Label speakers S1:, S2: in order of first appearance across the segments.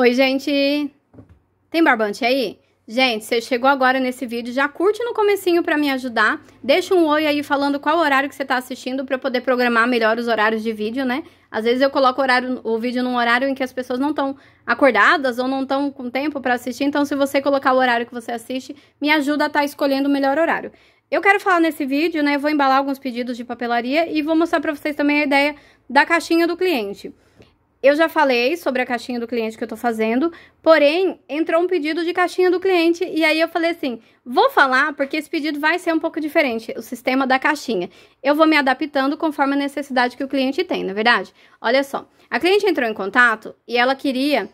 S1: Oi, gente! Tem barbante aí? Gente, você chegou agora nesse vídeo, já curte no comecinho para me ajudar. Deixa um oi aí falando qual horário que você está assistindo para poder programar melhor os horários de vídeo, né? Às vezes eu coloco horário, o vídeo num horário em que as pessoas não estão acordadas ou não estão com tempo para assistir. Então, se você colocar o horário que você assiste, me ajuda a estar tá escolhendo o melhor horário. Eu quero falar nesse vídeo, né? Vou embalar alguns pedidos de papelaria e vou mostrar para vocês também a ideia da caixinha do cliente eu já falei sobre a caixinha do cliente que eu tô fazendo, porém, entrou um pedido de caixinha do cliente, e aí eu falei assim, vou falar porque esse pedido vai ser um pouco diferente, o sistema da caixinha. Eu vou me adaptando conforme a necessidade que o cliente tem, na é verdade? Olha só, a cliente entrou em contato e ela queria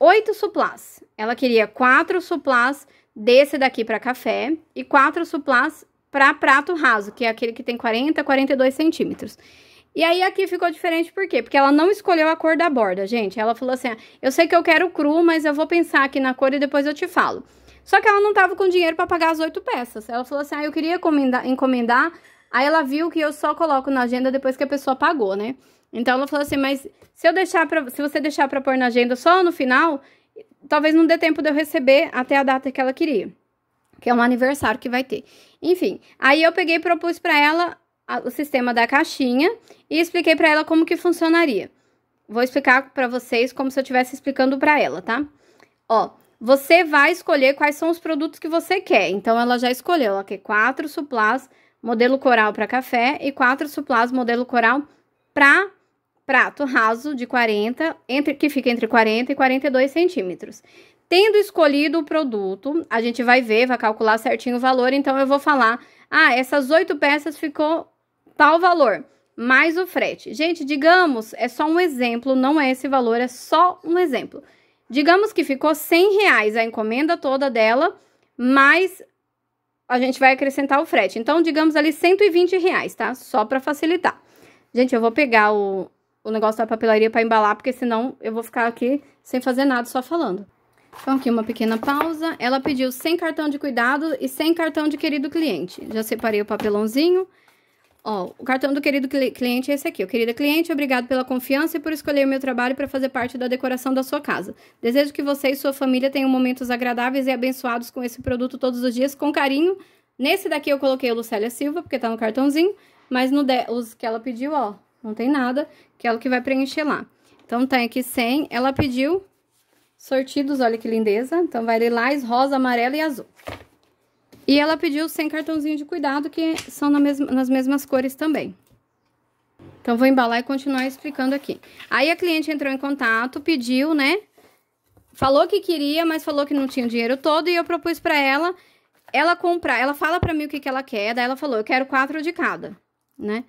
S1: oito suplás. Ela queria quatro suplás desse daqui para café e quatro suplás para prato raso, que é aquele que tem 40, 42 centímetros. E aí aqui ficou diferente por quê? Porque ela não escolheu a cor da borda, gente. Ela falou assim: ah, "Eu sei que eu quero cru, mas eu vou pensar aqui na cor e depois eu te falo". Só que ela não tava com dinheiro para pagar as oito peças. Ela falou assim: "Ah, eu queria encomendar, encomendar". Aí ela viu que eu só coloco na agenda depois que a pessoa pagou, né? Então ela falou assim: "Mas se eu deixar pra, se você deixar para pôr na agenda só no final, talvez não dê tempo de eu receber até a data que ela queria, que é um aniversário que vai ter". Enfim, aí eu peguei e propus para ela o sistema da caixinha e expliquei para ela como que funcionaria. Vou explicar para vocês como se eu estivesse explicando para ela, tá? Ó, você vai escolher quais são os produtos que você quer. Então, ela já escolheu, ela quer quatro suplás modelo coral para café e quatro suplás modelo coral para prato raso de 40, entre, que fica entre 40 e 42 centímetros. Tendo escolhido o produto, a gente vai ver, vai calcular certinho o valor, então eu vou falar, ah, essas oito peças ficou tal valor mais o frete. Gente, digamos, é só um exemplo, não é esse valor, é só um exemplo. Digamos que ficou 100 reais a encomenda toda dela, mais a gente vai acrescentar o frete. Então, digamos ali 120 reais, tá? Só para facilitar. Gente, eu vou pegar o, o negócio da papelaria para embalar, porque senão eu vou ficar aqui sem fazer nada, só falando. Então, aqui uma pequena pausa. Ela pediu sem cartão de cuidado e sem cartão de querido cliente. Já separei o papelãozinho. Ó, o cartão do querido cliente é esse aqui. O querido cliente, obrigado pela confiança e por escolher o meu trabalho para fazer parte da decoração da sua casa. Desejo que você e sua família tenham momentos agradáveis e abençoados com esse produto todos os dias, com carinho. Nesse daqui eu coloquei o Lucélia Silva, porque tá no cartãozinho, mas no de, os que ela pediu, ó, não tem nada, que é o que vai preencher lá. Então, tem tá aqui 100, ela pediu sortidos, olha que lindeza. Então, vai lilás, rosa, amarelo e azul. E ela pediu sem cartãozinho de cuidado, que são na mesma, nas mesmas cores também. Então, vou embalar e continuar explicando aqui. Aí, a cliente entrou em contato, pediu, né? Falou que queria, mas falou que não tinha o dinheiro todo. E eu propus para ela, ela comprar. Ela fala para mim o que, que ela quer. Daí, ela falou, eu quero quatro de cada, né?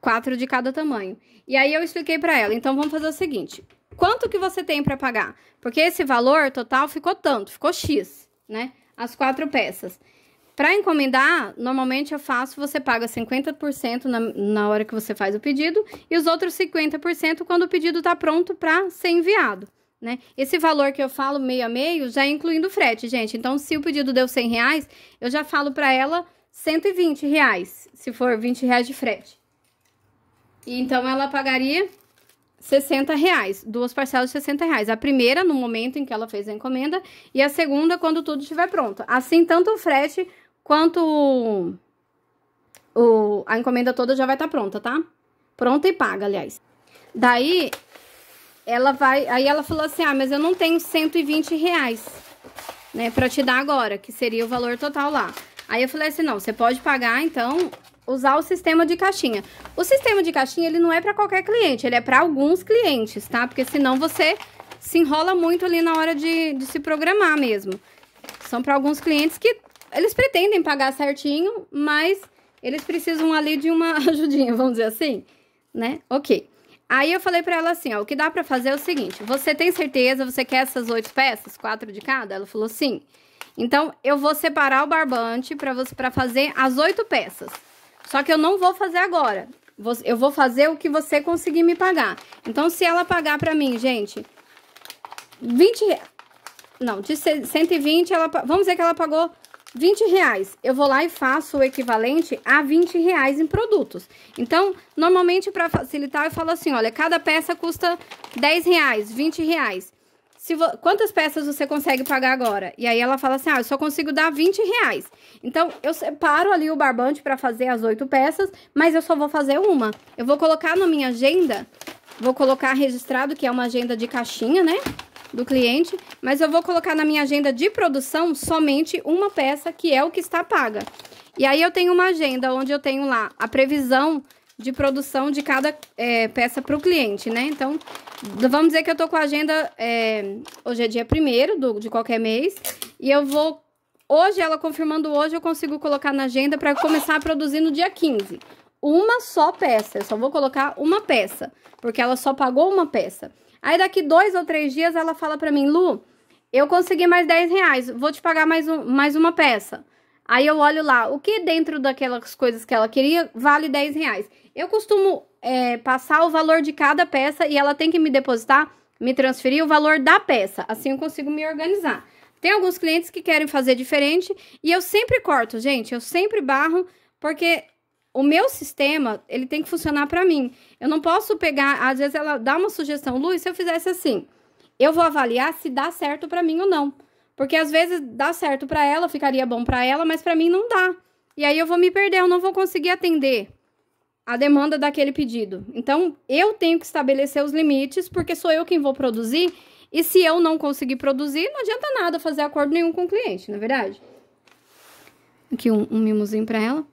S1: Quatro de cada tamanho. E aí, eu expliquei para ela. Então, vamos fazer o seguinte. Quanto que você tem para pagar? Porque esse valor total ficou tanto, ficou X, né? As quatro peças. Para encomendar, normalmente eu faço, você paga 50% na, na hora que você faz o pedido e os outros 50% quando o pedido está pronto para ser enviado. Né? Esse valor que eu falo meio a meio já é incluindo frete, gente. Então, se o pedido deu 100 reais, eu já falo para ela 120 reais, se for 20 reais de frete. E, então, ela pagaria 60 reais, duas parcelas de 60 reais. A primeira no momento em que ela fez a encomenda e a segunda quando tudo estiver pronto. Assim, tanto o frete Quanto o, a encomenda toda já vai estar tá pronta, tá? Pronta e paga, aliás. Daí, ela vai... Aí ela falou assim, ah, mas eu não tenho 120 reais, né? Pra te dar agora, que seria o valor total lá. Aí eu falei assim, não, você pode pagar, então, usar o sistema de caixinha. O sistema de caixinha, ele não é para qualquer cliente, ele é para alguns clientes, tá? Porque senão você se enrola muito ali na hora de, de se programar mesmo. São para alguns clientes que eles pretendem pagar certinho, mas eles precisam ali de uma ajudinha, vamos dizer assim, né? Ok. Aí eu falei para ela assim, ó, o que dá para fazer é o seguinte, você tem certeza, você quer essas oito peças, quatro de cada? Ela falou sim. Então, eu vou separar o barbante para você para fazer as oito peças. Só que eu não vou fazer agora. Eu vou fazer o que você conseguir me pagar. Então, se ela pagar para mim, gente, 20 Não, de 120 ela vamos dizer que ela pagou 20 reais, eu vou lá e faço o equivalente a 20 reais em produtos. Então, normalmente, para facilitar, eu falo assim, olha, cada peça custa 10 reais, 20 reais. Se Quantas peças você consegue pagar agora? E aí ela fala assim, ah, eu só consigo dar 20 reais. Então, eu separo ali o barbante para fazer as oito peças, mas eu só vou fazer uma. Eu vou colocar na minha agenda, vou colocar registrado, que é uma agenda de caixinha, né? do cliente, mas eu vou colocar na minha agenda de produção somente uma peça, que é o que está paga. E aí eu tenho uma agenda onde eu tenho lá a previsão de produção de cada é, peça para o cliente, né? Então, vamos dizer que eu tô com a agenda, é, hoje é dia primeiro de qualquer mês, e eu vou, hoje, ela confirmando hoje, eu consigo colocar na agenda para começar a produzir no dia 15. Uma só peça, eu só vou colocar uma peça, porque ela só pagou uma peça. Aí daqui dois ou três dias ela fala pra mim, Lu, eu consegui mais 10 reais, vou te pagar mais, um, mais uma peça. Aí eu olho lá, o que dentro daquelas coisas que ela queria vale 10 reais. Eu costumo é, passar o valor de cada peça e ela tem que me depositar, me transferir o valor da peça. Assim eu consigo me organizar. Tem alguns clientes que querem fazer diferente e eu sempre corto, gente. Eu sempre barro, porque o meu sistema, ele tem que funcionar para mim. Eu não posso pegar, às vezes ela dá uma sugestão, Luiz, se eu fizesse assim, eu vou avaliar se dá certo para mim ou não. Porque às vezes dá certo para ela, ficaria bom para ela, mas para mim não dá. E aí eu vou me perder, eu não vou conseguir atender a demanda daquele pedido. Então, eu tenho que estabelecer os limites, porque sou eu quem vou produzir, e se eu não conseguir produzir, não adianta nada fazer acordo nenhum com o cliente, não é verdade? Aqui um, um mimozinho para ela.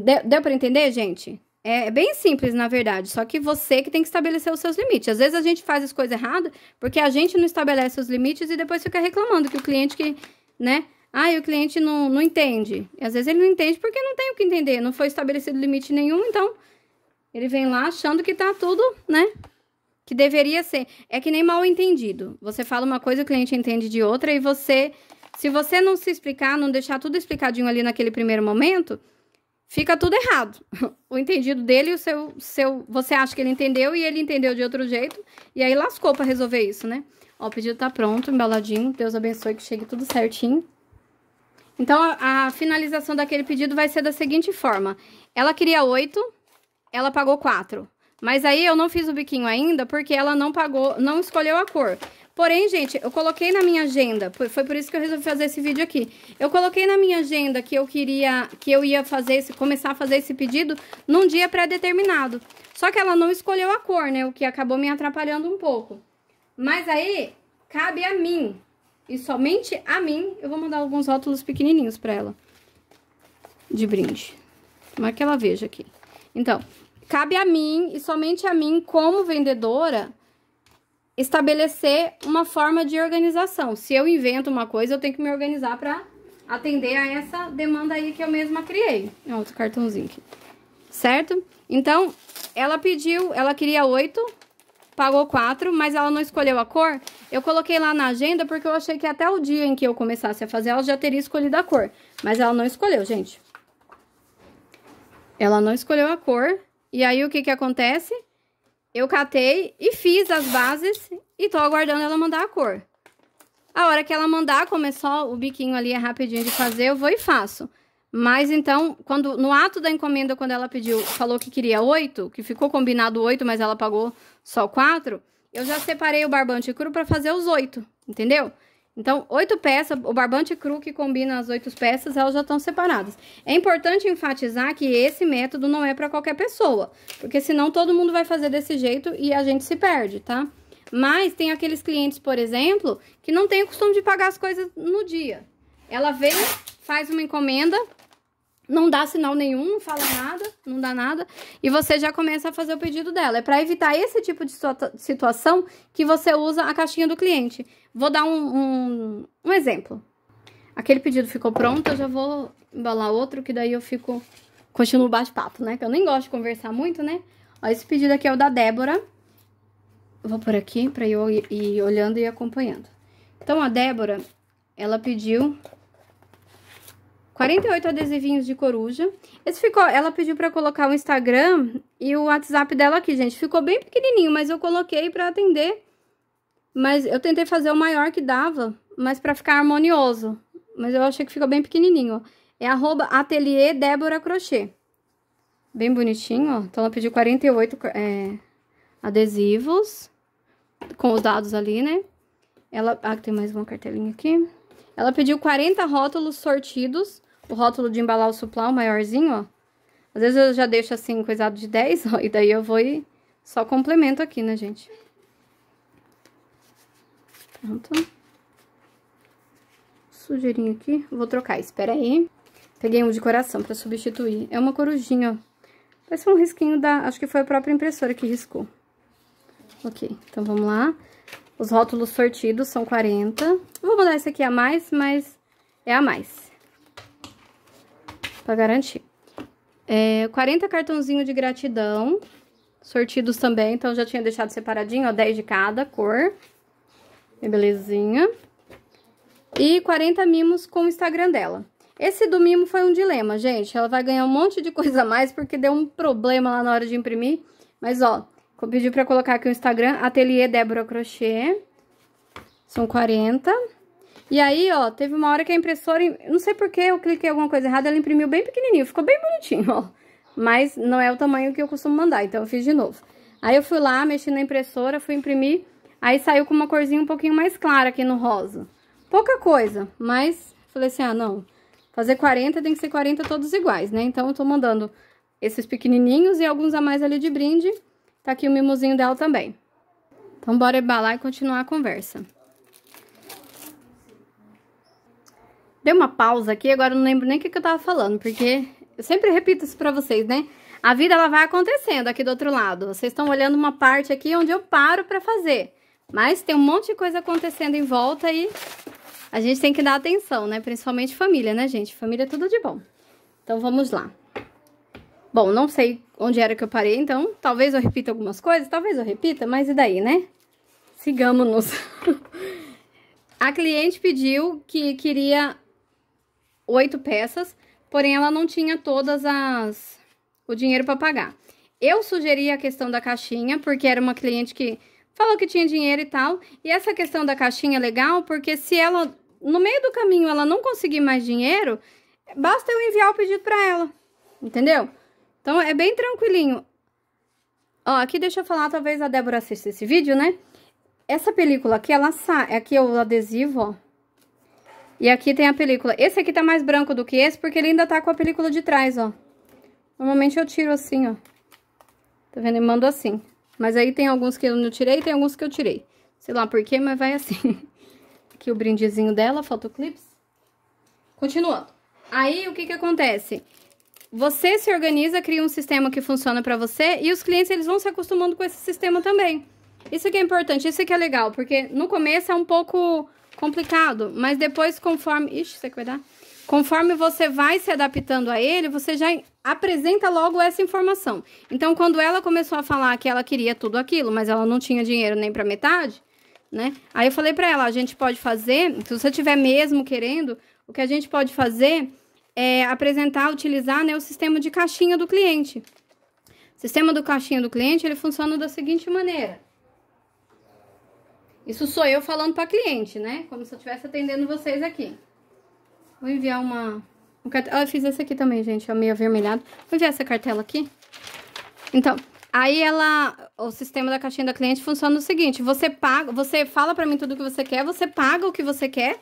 S1: Deu, deu para entender, gente? É, é bem simples, na verdade, só que você que tem que estabelecer os seus limites. Às vezes a gente faz as coisas erradas porque a gente não estabelece os limites e depois fica reclamando que o cliente que, né? Ah, e o cliente não, não entende. E às vezes ele não entende porque não tem o que entender, não foi estabelecido limite nenhum, então ele vem lá achando que tá tudo, né? Que deveria ser. É que nem mal entendido. Você fala uma coisa, o cliente entende de outra e você, se você não se explicar, não deixar tudo explicadinho ali naquele primeiro momento, fica tudo errado. O entendido dele, o seu, seu, você acha que ele entendeu e ele entendeu de outro jeito, e aí lascou para resolver isso, né? Ó, o pedido tá pronto, embaladinho. Deus abençoe que chegue tudo certinho. Então, a, a finalização daquele pedido vai ser da seguinte forma: ela queria oito, ela pagou quatro. Mas aí eu não fiz o biquinho ainda porque ela não pagou, não escolheu a cor. Porém, gente, eu coloquei na minha agenda, foi por isso que eu resolvi fazer esse vídeo aqui. Eu coloquei na minha agenda que eu queria, que eu ia fazer esse, começar a fazer esse pedido num dia pré-determinado. Só que ela não escolheu a cor, né? O que acabou me atrapalhando um pouco. Mas aí, cabe a mim, e somente a mim, eu vou mandar alguns rótulos pequenininhos pra ela. De brinde. é que ela veja aqui. Então, cabe a mim, e somente a mim, como vendedora estabelecer uma forma de organização. Se eu invento uma coisa, eu tenho que me organizar para atender a essa demanda aí que eu mesma criei. É outro cartãozinho aqui. Certo? Então, ela pediu, ela queria oito, pagou quatro, mas ela não escolheu a cor. Eu coloquei lá na agenda porque eu achei que até o dia em que eu começasse a fazer, ela já teria escolhido a cor. Mas ela não escolheu, gente. Ela não escolheu a cor. E aí, o que que acontece? Eu catei e fiz as bases e tô aguardando ela mandar a cor. A hora que ela mandar, começou o biquinho ali, é rapidinho de fazer, eu vou e faço. Mas então, quando no ato da encomenda, quando ela pediu, falou que queria oito, que ficou combinado oito, mas ela pagou só quatro, eu já separei o barbante cru para fazer os oito, entendeu? Então, oito peças, o barbante cru que combina as oito peças, elas já estão separadas. É importante enfatizar que esse método não é para qualquer pessoa, porque senão todo mundo vai fazer desse jeito e a gente se perde, tá? Mas tem aqueles clientes, por exemplo, que não tem o costume de pagar as coisas no dia. Ela vem, faz uma encomenda, não dá sinal nenhum, não fala nada, não dá nada, e você já começa a fazer o pedido dela. É para evitar esse tipo de situação que você usa a caixinha do cliente. Vou dar um, um, um exemplo. Aquele pedido ficou pronto, eu já vou embalar outro, que daí eu fico... Continuo bate-papo, né? Que eu nem gosto de conversar muito, né? Ó, esse pedido aqui é o da Débora. Vou por aqui pra eu ir olhando e acompanhando. Então, a Débora, ela pediu 48 adesivinhos de coruja. Esse ficou, ela pediu para colocar o Instagram e o WhatsApp dela aqui, gente. Ficou bem pequenininho, mas eu coloquei para atender. Mas eu tentei fazer o maior que dava, mas para ficar harmonioso. Mas eu achei que ficou bem pequenininho, É arroba ateliê Débora Crochê. Bem bonitinho, ó. Então ela pediu 48 é, adesivos com os dados ali, né? Ela, ah, tem mais uma cartelinha aqui. Ela pediu 40 rótulos sortidos. O rótulo de embalar o suplá, o maiorzinho, ó. Às vezes eu já deixo assim, coisado de 10, ó. E daí eu vou e só complemento aqui, né, gente? Pronto. Sujeirinho aqui. Vou trocar, espera aí. Peguei um de coração pra substituir. É uma corujinha, ó. Parece um risquinho da... Acho que foi a própria impressora que riscou. Ok, então vamos lá. Os rótulos sortidos são 40. vou mandar esse aqui a mais, mas é a mais. Pra garantir. É, 40 cartãozinho de gratidão. Sortidos também, então eu já tinha deixado separadinho, ó, 10 de cada cor. É belezinha. E 40 mimos com o Instagram dela. Esse do mimo foi um dilema, gente. Ela vai ganhar um monte de coisa a mais, porque deu um problema lá na hora de imprimir. Mas, ó, Pediu para colocar aqui o Instagram, Ateliê Débora Crochê. São 40. E aí, ó, teve uma hora que a impressora... Não sei porque eu cliquei alguma coisa errada, ela imprimiu bem pequenininho. Ficou bem bonitinho, ó. Mas não é o tamanho que eu costumo mandar, então eu fiz de novo. Aí eu fui lá, mexi na impressora, fui imprimir. Aí saiu com uma corzinha um pouquinho mais clara aqui no rosa. Pouca coisa, mas falei assim, ah, não. Fazer 40 tem que ser 40 todos iguais, né? Então eu tô mandando esses pequenininhos e alguns a mais ali de brinde... Tá aqui o mimosinho dela também. Então, bora embalar e continuar a conversa. Dei uma pausa aqui, agora eu não lembro nem o que, que eu tava falando, porque eu sempre repito isso pra vocês, né? A vida, ela vai acontecendo aqui do outro lado. Vocês estão olhando uma parte aqui onde eu paro pra fazer. Mas tem um monte de coisa acontecendo em volta e a gente tem que dar atenção, né? Principalmente família, né, gente? Família é tudo de bom. Então, vamos lá. Bom, não sei onde era que eu parei, então talvez eu repita algumas coisas, talvez eu repita, mas e daí, né? Sigamos-nos. a cliente pediu que queria oito peças, porém ela não tinha todas as o dinheiro para pagar. Eu sugeri a questão da caixinha, porque era uma cliente que falou que tinha dinheiro e tal. E essa questão da caixinha é legal, porque se ela no meio do caminho ela não conseguir mais dinheiro, basta eu enviar o pedido para ela. Entendeu? Então, é bem tranquilinho. Ó, aqui deixa eu falar, talvez a Débora assista esse vídeo, né? Essa película aqui, ela sai... É aqui é o adesivo, ó. E aqui tem a película. Esse aqui tá mais branco do que esse, porque ele ainda tá com a película de trás, ó. Normalmente eu tiro assim, ó. Tá vendo? Eu mando assim. Mas aí tem alguns que eu não tirei, tem alguns que eu tirei. Sei lá por quê, mas vai assim. Aqui o brindezinho dela, fotoclips. Continuando. Aí, o que que acontece? Você se organiza, cria um sistema que funciona para você e os clientes eles vão se acostumando com esse sistema também. Isso que é importante, isso que é legal, porque no começo é um pouco complicado, mas depois conforme, ixi, você cuidar, vai Conforme você vai se adaptando a ele, você já apresenta logo essa informação. Então, quando ela começou a falar que ela queria tudo aquilo, mas ela não tinha dinheiro nem para metade, né? Aí eu falei para ela, a gente pode fazer, se você tiver mesmo querendo, o que a gente pode fazer é, apresentar, utilizar né, o sistema de caixinha do cliente. O sistema do caixinha do cliente, ele funciona da seguinte maneira. Isso sou eu falando para cliente, né? Como se eu estivesse atendendo vocês aqui. Vou enviar uma... Um cart... Ah, eu fiz esse aqui também, gente, é meio avermelhado. Vou enviar essa cartela aqui. Então, aí ela... O sistema da caixinha da cliente funciona o seguinte. Você paga... Você fala para mim tudo o que você quer, você paga o que você quer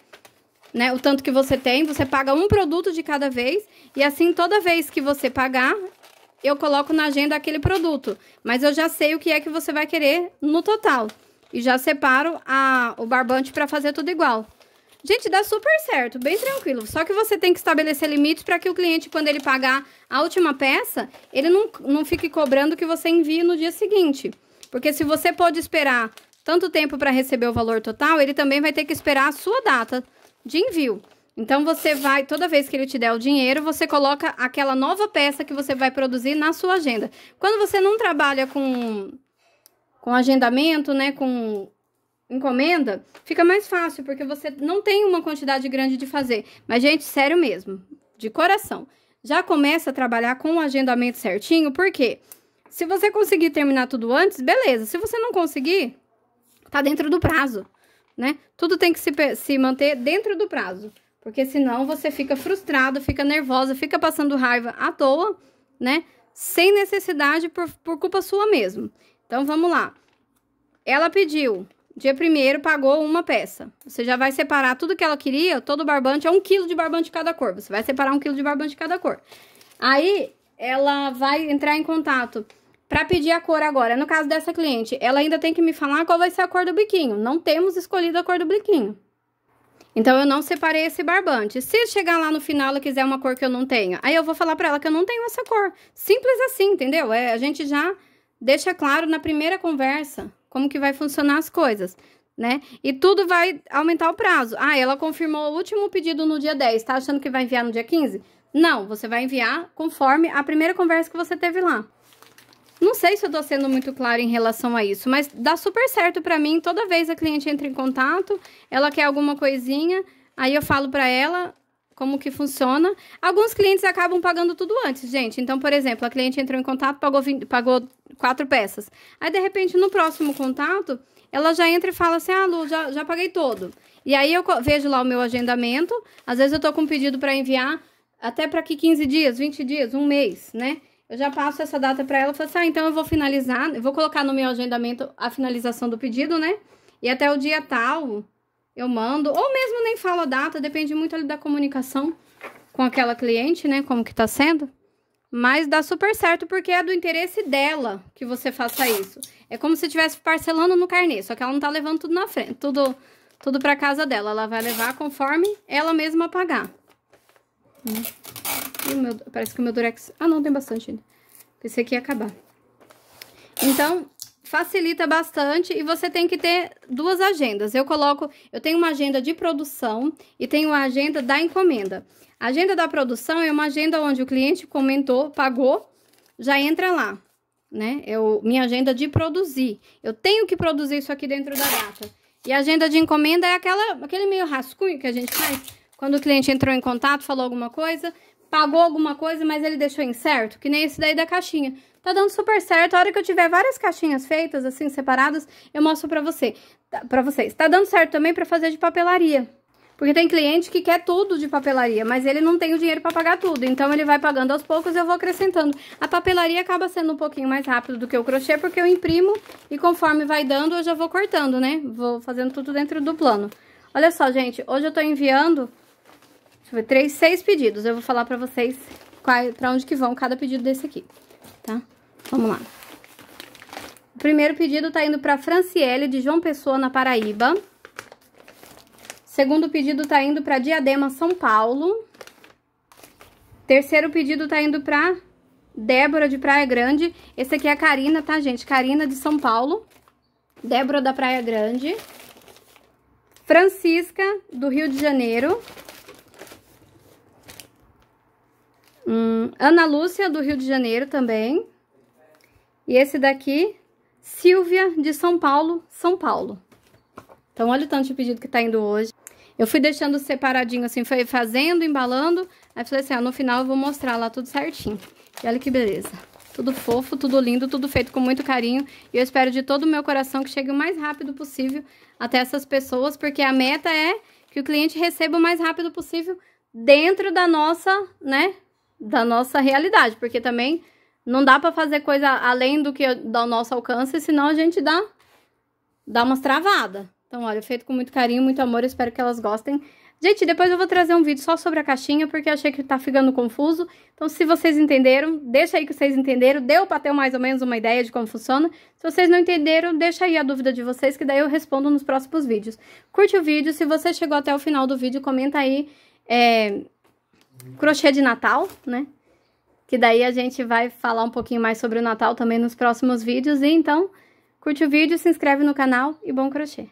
S1: né? O tanto que você tem, você paga um produto de cada vez e assim toda vez que você pagar, eu coloco na agenda aquele produto, mas eu já sei o que é que você vai querer no total e já separo a, o barbante para fazer tudo igual. Gente, dá super certo, bem tranquilo. Só que você tem que estabelecer limites para que o cliente, quando ele pagar a última peça, ele não, não fique cobrando que você envie no dia seguinte. Porque se você pode esperar tanto tempo para receber o valor total, ele também vai ter que esperar a sua data de envio. Então, você vai, toda vez que ele te der o dinheiro, você coloca aquela nova peça que você vai produzir na sua agenda. Quando você não trabalha com, com agendamento, né, com encomenda, fica mais fácil, porque você não tem uma quantidade grande de fazer. Mas, gente, sério mesmo, de coração, já começa a trabalhar com o agendamento certinho, porque se você conseguir terminar tudo antes, beleza. Se você não conseguir, tá dentro do prazo né? Tudo tem que se, se manter dentro do prazo, porque senão você fica frustrado, fica nervosa, fica passando raiva à toa, né? Sem necessidade, por, por culpa sua mesmo. Então, vamos lá. Ela pediu, dia primeiro pagou uma peça. Você já vai separar tudo que ela queria, todo barbante, é um quilo de barbante de cada cor. Você vai separar um quilo de barbante de cada cor. Aí, ela vai entrar em contato para pedir a cor agora, no caso dessa cliente, ela ainda tem que me falar qual vai ser a cor do biquinho. Não temos escolhido a cor do biquinho. Então, eu não separei esse barbante. Se chegar lá no final ela quiser uma cor que eu não tenho, aí eu vou falar para ela que eu não tenho essa cor. Simples assim, entendeu? É, a gente já deixa claro na primeira conversa como que vai funcionar as coisas, né? E tudo vai aumentar o prazo. Ah, ela confirmou o último pedido no dia 10, tá achando que vai enviar no dia 15? Não, você vai enviar conforme a primeira conversa que você teve lá. Não sei se eu tô sendo muito clara em relação a isso, mas dá super certo para mim. Toda vez a cliente entra em contato, ela quer alguma coisinha, aí eu falo para ela como que funciona. Alguns clientes acabam pagando tudo antes, gente. Então, por exemplo, a cliente entrou em contato, pagou, 20, pagou quatro peças. Aí, de repente, no próximo contato, ela já entra e fala assim: Ah, Lu, já, já paguei todo. E aí eu vejo lá o meu agendamento. Às vezes eu tô com um pedido para enviar até para que 15 dias, 20 dias, um mês, né? Eu já passo essa data para ela, falo assim, ah, então eu vou finalizar, eu vou colocar no meu agendamento a finalização do pedido, né? E até o dia tal eu mando, ou mesmo nem falo a data, depende muito ali da comunicação com aquela cliente, né? Como que tá sendo. Mas dá super certo porque é do interesse dela que você faça isso. É como se estivesse parcelando no carnê, só que ela não tá levando tudo na frente, tudo, tudo para casa dela. Ela vai levar conforme ela mesma pagar. Hum. E meu, parece que o meu durex... Ah, não, tem bastante ainda. Pensei que ia acabar. Então, facilita bastante e você tem que ter duas agendas. Eu coloco... Eu tenho uma agenda de produção e tenho uma agenda da encomenda. A agenda da produção é uma agenda onde o cliente comentou, pagou, já entra lá, né? É o, minha agenda de produzir. Eu tenho que produzir isso aqui dentro da data. E a agenda de encomenda é aquela, aquele meio rascunho que a gente faz quando o cliente entrou em contato, falou alguma coisa, pagou alguma coisa, mas ele deixou incerto, que nem esse daí da caixinha. Tá dando super certo. A hora que eu tiver várias caixinhas feitas, assim, separadas, eu mostro pra, você, tá, pra vocês. Tá dando certo também pra fazer de papelaria. Porque tem cliente que quer tudo de papelaria, mas ele não tem o dinheiro para pagar tudo. Então, ele vai pagando aos poucos e eu vou acrescentando. A papelaria acaba sendo um pouquinho mais rápido do que o crochê, porque eu imprimo e conforme vai dando, eu já vou cortando, né? Vou fazendo tudo dentro do plano. Olha só, gente, hoje eu tô enviando três, seis pedidos. Eu vou falar pra vocês para onde que vão cada pedido desse aqui, tá? Vamos lá. O primeiro pedido tá indo para Franciele, de João Pessoa, na Paraíba. Segundo pedido tá indo para Diadema, São Paulo. Terceiro pedido tá indo para Débora, de Praia Grande. Esse aqui é a Karina, tá, gente? Karina, de São Paulo. Débora, da Praia Grande. Francisca, do Rio de Janeiro. Hum, Ana Lúcia, do Rio de Janeiro também. E esse daqui, Silvia, de São Paulo, São Paulo. Então, olha o tanto de pedido que tá indo hoje. Eu fui deixando separadinho, assim, foi fazendo, embalando. Aí falei assim, ah, no final eu vou mostrar lá tudo certinho. E olha que beleza. Tudo fofo, tudo lindo, tudo feito com muito carinho. E eu espero de todo o meu coração que chegue o mais rápido possível até essas pessoas, porque a meta é que o cliente receba o mais rápido possível dentro da nossa, né, da nossa realidade, porque também não dá para fazer coisa além do que dá o nosso alcance, senão a gente dá dá umas travada. Então, olha, feito com muito carinho, muito amor, espero que elas gostem. Gente, depois eu vou trazer um vídeo só sobre a caixinha, porque achei que tá ficando confuso. Então, se vocês entenderam, deixa aí que vocês entenderam. Deu pra ter mais ou menos uma ideia de como funciona. Se vocês não entenderam, deixa aí a dúvida de vocês, que daí eu respondo nos próximos vídeos. Curte o vídeo, se você chegou até o final do vídeo, comenta aí é, crochê de Natal, né? Que daí a gente vai falar um pouquinho mais sobre o Natal também nos próximos vídeos. E então, curte o vídeo, se inscreve no canal e bom crochê!